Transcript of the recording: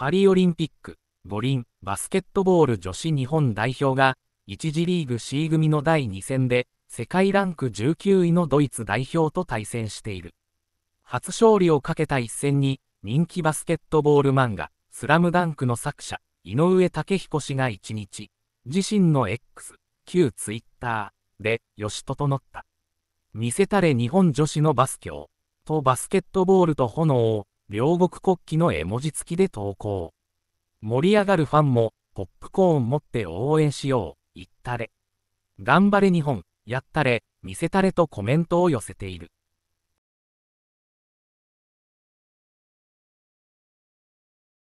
パリオリンピック、五輪、バスケットボール女子日本代表が、1次リーグ C 組の第2戦で、世界ランク19位のドイツ代表と対戦している。初勝利をかけた一戦に、人気バスケットボール漫画、スラムダンクの作者、井上武彦氏が1日、自身の X、旧 Twitter で、よととのった。見せたれ日本女子のバスケを、とバスケットボールと炎を、両国国旗の絵文字付きで投稿。盛り上がるファンも、ポップコーン持って応援しよう、言ったれ。頑張れ日本、やったれ、見せたれとコメントを寄せている。